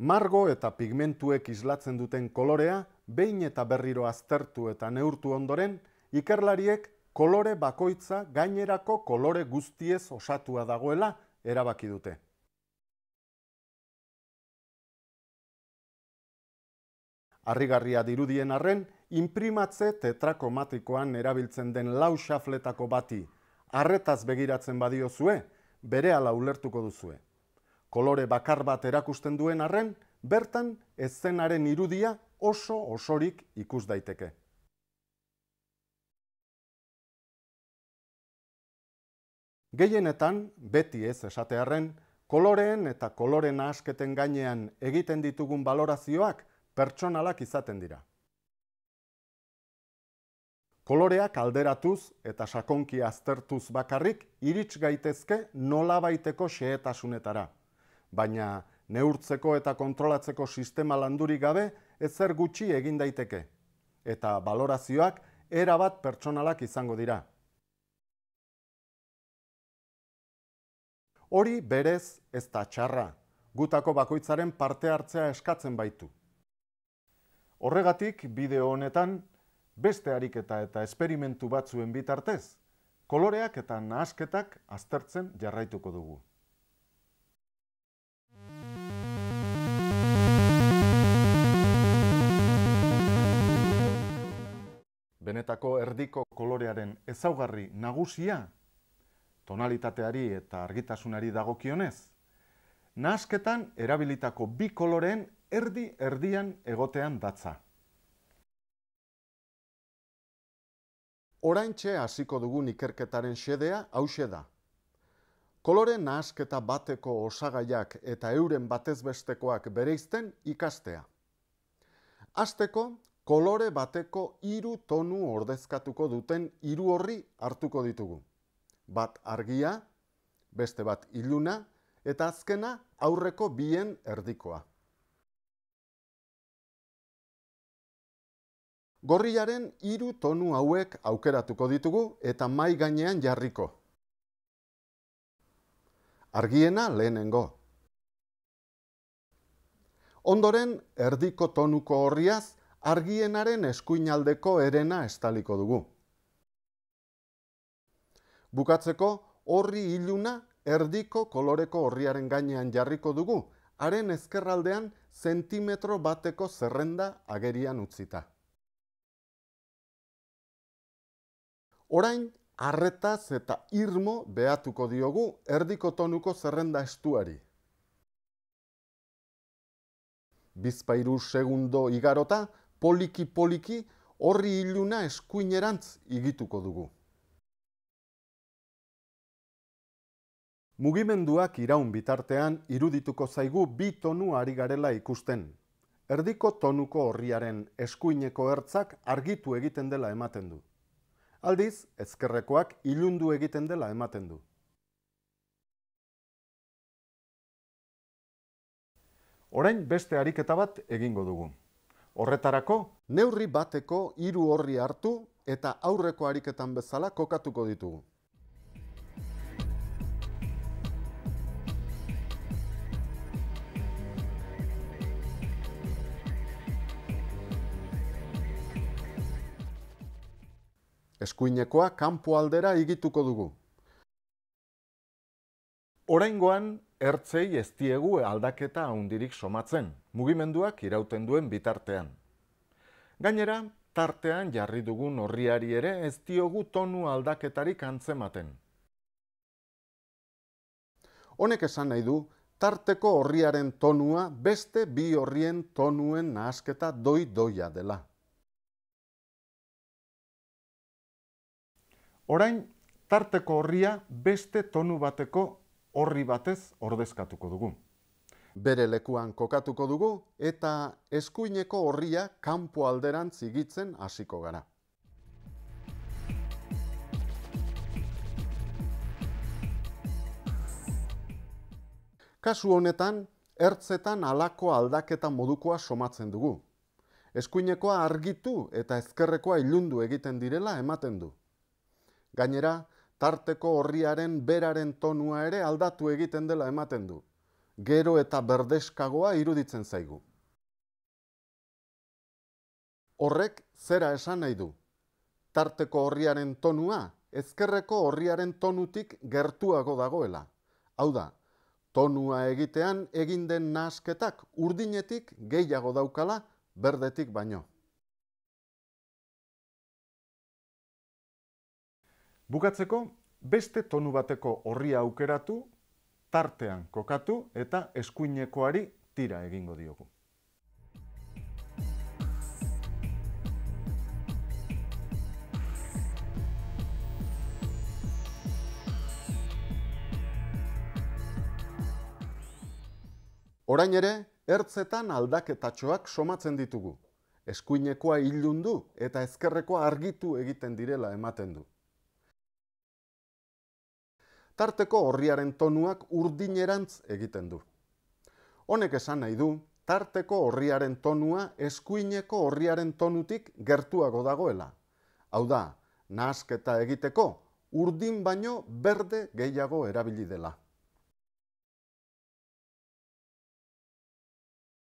Margo eta pigmentuek islatzen duten kolorea, behin eta berriro aztertu eta neurtu ondoren, ikerlariek kolore bakoitza gainerako kolore guztiez osatua dagoela erabaki dute. Arrigarria dirudien arren, imprimatze tetrakomatikoan erabiltzen den lau xafletako bati, arretaz begiratzen badio zue, bere ala ulertuko duzue. Kolore bakar bat erakusten duen arren, bertan ezzenaren irudia oso osorik ikus daiteke. Gehienetan, beti ez esatearen, koloreen eta kolorena asketen gainean egiten ditugun balorazioak pertsonalak izaten dira. Koloreak alderatuz eta sakonki aztertuz bakarrik irits gaitezke nola baiteko xehetasunetara. Baina neurtzeko eta kontrolatzeko sistema landurik gabe ezer gutxi egin daiteke. Eta balorazioak erabat pertsonalak izango dira. Hori berez ez da txarra, gutako bakoitzaren parte hartzea eskatzen baitu. Horregatik, bideo honetan, beste ariketa eta esperimentu batzuen bitartez, koloreak eta nahasketak aztertzen jarraituko dugu. Benetako erdiko kolorearen ezaugarri nagusia, tonalitateari eta argitasunari dagokionez, nahasketan erabilitako bi koloreen erdi-erdian egotean datza. Oraintxe hasiko dugun ikerketaren xedea hause da. Kolore nahasketa bateko osagaiak eta euren batezbestekoak bestekoak bereizten ikastea. Hasteko, kolore bateko hiru tonu ordezkatuko duten hiru horri hartuko ditugu. Bat argia, beste bat iluna, eta azkena aurreko bien erdikoa. Gorriaren hiru tonu hauek aukeratuko ditugu eta mai gainean jarriko. Argiena lehenengo. Ondoren, erdiko tonuko horriaz, argienaren eskuinaldeko erena estaliko dugu. Bukatzeko, horri iluna erdiko koloreko horriaren gainean jarriko dugu, haren ezkerraldean zentimetro bateko zerrenda agerian utzita. Orain, arretaz eta irmo behatuko diogu erdiko tonuko zerrenda estuari. Bizpairu segundo igarota, poliki poliki, horri iluna eskuinerantz igituko dugu. Mugimenduak iraun bitartean irudituko zaigu bi tonu ari garela ikusten. Erdiko tonuko horriaren eskuineko ertzak argitu egiten dela ematen du. Aldiz, ezkerrekoak ilundu egiten dela ematen du. Orain beste ariketa bat egingo dugu. Horretarako, neurri bateko hiru horri hartu eta aurreko ariketan bezala kokatuko ditugu. eskuinekoa kanpo aldera igituko dugu. Oraingoan ertzei eztiegu aldaketa hundirik somatzen, mugimenduak irauten duen bitartean. Gainera, tartean jarri dugun horriari ere ez diogu tonu aldaketarik antzematen. Honek esan nahi du, tarteko horriaren tonua beste bi horrien tonuen nahasketa doi-doia dela. orain tarteko horria beste tonu bateko horri batez ordezkatuko dugu. Bere lekuan kokatuko dugu eta eskuineko horria kanpo alderan zigitzen hasiko gara. Kasu honetan, ertzetan alako aldaketa modukoa somatzen dugu. Eskuinekoa argitu eta ezkerrekoa ilundu egiten direla ematen du. Gainera, tarteko horriaren beraren tonua ere aldatu egiten dela ematen du. Gero eta berdeskagoa iruditzen zaigu. Horrek zera esan nahi du. Tarteko horriaren tonua, ezkerreko horriaren tonutik gertuago dagoela. Hau da, tonua egitean eginden nasketak urdinetik gehiago daukala berdetik baino. Bukatzeko, beste tonu bateko horria aukeratu, tartean kokatu eta eskuinekoari tira egingo diogu. Orain ere, ertzetan aldaketatxoak somatzen ditugu. Eskuinekoa ilundu eta ezkerrekoa argitu egiten direla ematen du tarteko horriaren tonuak urdinerantz egiten du. Honek esan nahi du, tarteko horriaren tonua eskuineko horriaren tonutik gertuago dagoela. Hau da, nahasketa egiteko, urdin baino berde gehiago erabili dela.